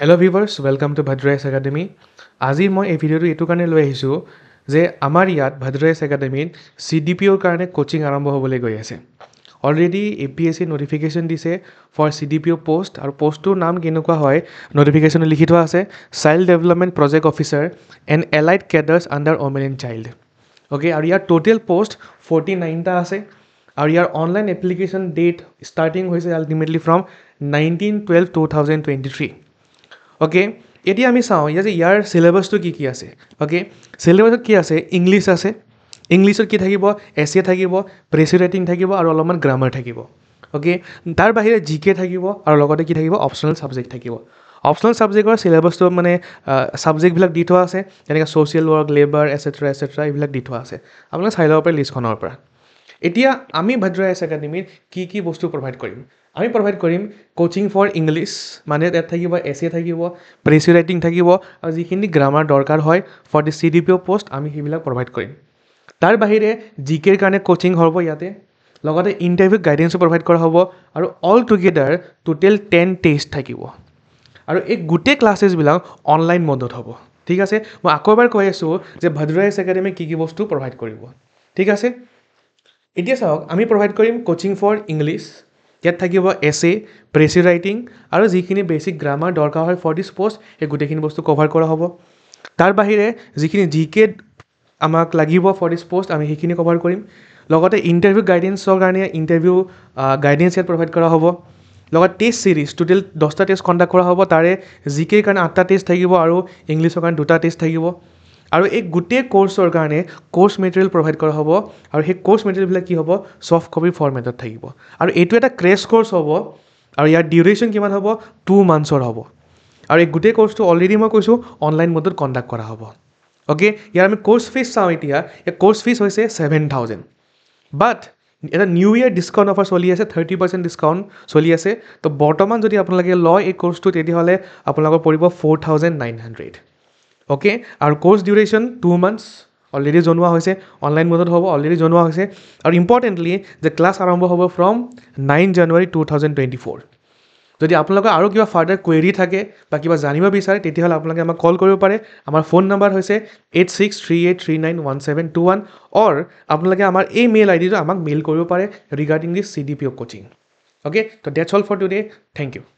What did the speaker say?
hello' viewers welcome to Bhadrais academy আজি মই এই ভিডিঅ'টো এইটো কাৰণে লৈ আহিছোঁ যে আমাৰ ইয়াত ভাদ্ৰাইছ একাডেমিত চি ডি পি অ'ৰ কাৰণে কোচিং আৰম্ভ হ'বলৈ গৈ আছে already A P S C notification দিছে for C D P O' post আৰু পষ্টটোৰ নাম কেনেকুৱা হয় ন'টিফিকেশ্যনত লিখি থোৱা আছে child development project officer and allied cadres under women and child okay আৰু ইয়াৰ ট'টেল পষ্ট ফৰ্টি নাইনটা আছে আৰু ইয়াৰ অনলাইন এপ্লিকেশ্যন ডেট ষ্টাৰ্টিং হৈছে ultimately from nineteen twelve two thousand twenty three okay এতিয়া আমি চাওঁ ইয়াত যে ইয়াৰ চিলেবাছটো কি কি আছে অ'কে চিলেবাছত কি আছে ইংলিছ আছে ইংলিছত কি থাকিব এছে থাকিব প্ৰেছি ৰাইটিং থাকিব আৰু অলপমান গ্ৰামাৰ থাকিব অ'কে তাৰ বাহিৰে জি কে থাকিব আৰু লগতে কি থাকিব অপশ্যনেল ছাবজেক্ট থাকিব অপশ্যনেল ছাবজেক্টৰ চিলেবাছটো মানে ছাবজেক্টবিলাক দি থোৱা আছে যেনেকৈ social work labour etcetera etcetera এইবিলাক দি থোৱা আছে আপোনালোকে চাই ল'ব পাৰে লিষ্টখনৰ পৰা এতিয়া আমি ভাদ্ৰা এছ একাডেমীত কি কি বস্তু প্ৰভাইড কৰিম আমি প্ৰভাইড কৰিম কোচিং ফৰ ইংলিছ মানে তাত থাকিব এছ এ থাকিব প্ৰেছি ৰাইটিং থাকিব আৰু যিখিনি গ্ৰামাৰ দৰকাৰ হয় for the C D P O' post আমি সেইবিলাক প্ৰভাইড কৰিম তাৰ বাহিৰে জি কেৰ কাৰণে কোচিং হ'ব ইয়াতে লগতে ইণ্টাৰভিউ গাইডেঞ্চো প্ৰভাইড কৰা হ'ব আৰু all together total ten test থাকিব আৰু এই গোটেই ক্লাছেছবিলাক অনলাইন মডত হ'ব ঠিক আছে মই আকৌ এবাৰ কৈ আছোঁ যে ভদ্ৰাইছ একাডেমিয়ে কি কি বস্তু প্ৰভাইড কৰিব ঠিক আছে এতিয়া চাওক আমি প্ৰভাইড কৰিম কোচিং ফৰ ইংলিছ ইয়াত থাকিব এছে প্ৰেচি ৰাইটিং আৰু যিখিনি বেচিক গ্ৰামাৰ দৰকাৰ হয় ফৰ দিছ পষ্ট সেই গোটেইখিনি বস্তু কভাৰ কৰা হ'ব তাৰ বাহিৰে যিখিনি জি কে আমাক লাগিব ফৰ দিছ পষ্ট আমি সেইখিনি কভাৰ কৰিম লগতে ইণ্টাৰভিউ গাইডেঞ্চৰ কাৰণে ইণ্টাৰভিউ গাইডেঞ্চ ইয়াত প্ৰভাইড কৰা হ'ব লগতে টেষ্ট ছিৰিজ টোটেল দহটা টেষ্ট কণ্ডাক্ট কৰা হ'ব তাৰে জি কেৰ কাৰণে আঠটা টেষ্ট থাকিব আৰু ইংলিছৰ কাৰণে দুটা টেষ্ট থাকিব আৰু এই গোটেই কোৰ্চৰ কাৰণে কোৰ্চ মেটেৰিয়েল প্ৰভাইড কৰা হ'ব আৰু সেই কোৰ্চ মেটেৰিয়েলবিলাক কি হ'ব চফ্ট কপি ফৰ্মেটত থাকিব আৰু এইটো এটা ক্ৰেছ ক'ৰ্চ হ'ব আৰু ইয়াৰ ডিউৰেশ্যন কিমান হ'ব টু মান্থছৰ হ'ব আৰু এই গোটেই ক'ৰ্চটো অলৰেডি মই কৈছোঁ অনলাইন ম'ডত কণ্ডাক্ট কৰা হ'ব অ'কে ইয়াৰ আমি ক'ৰ্চ ফিজ চাওঁ এতিয়া ইয়াৰ কোৰ্চ ফিজ হৈছে ছেভেন থাউজেণ্ড বাট এটা নিউ ইয়াৰ ডিছকাউণ্ট অফাৰ চলি আছে থাৰ্টি পাৰ্চেণ্ট ডিছকাউণ্ট চলি আছে তো বৰ্তমান যদি আপোনালোকে লয় এই ক'ৰ্চটো তেতিয়াহ'লে আপোনালোকৰ পৰিব four thousand nine hundred okay আৰু course duration two months already জনোৱা হৈছে অনলাইন মোডত হ'ব অলৰেডি জনোৱা হৈছে আৰু ইম্পৰ্টেণ্টলি যে ক্লাছ আৰম্ভ হ'ব from nine January two thousand twenty four যদি আপোনালোকৰ আৰু কিবা ফাৰ্ডাৰ কুৱেৰি থাকে বা কিবা জানিব বিচাৰে তেতিয়াহ'লে আপোনালোকে আমাক কল কৰিব পাৰে আমাৰ ফোন নাম্বাৰ হৈছে eight six three eight three nine one seven two one or আপোনালোকে আমাৰ এই মেইল আইডিটো আমাক মেইল কৰিব পাৰে regarding this C D P O' coaching okay ত' that's all for today thank U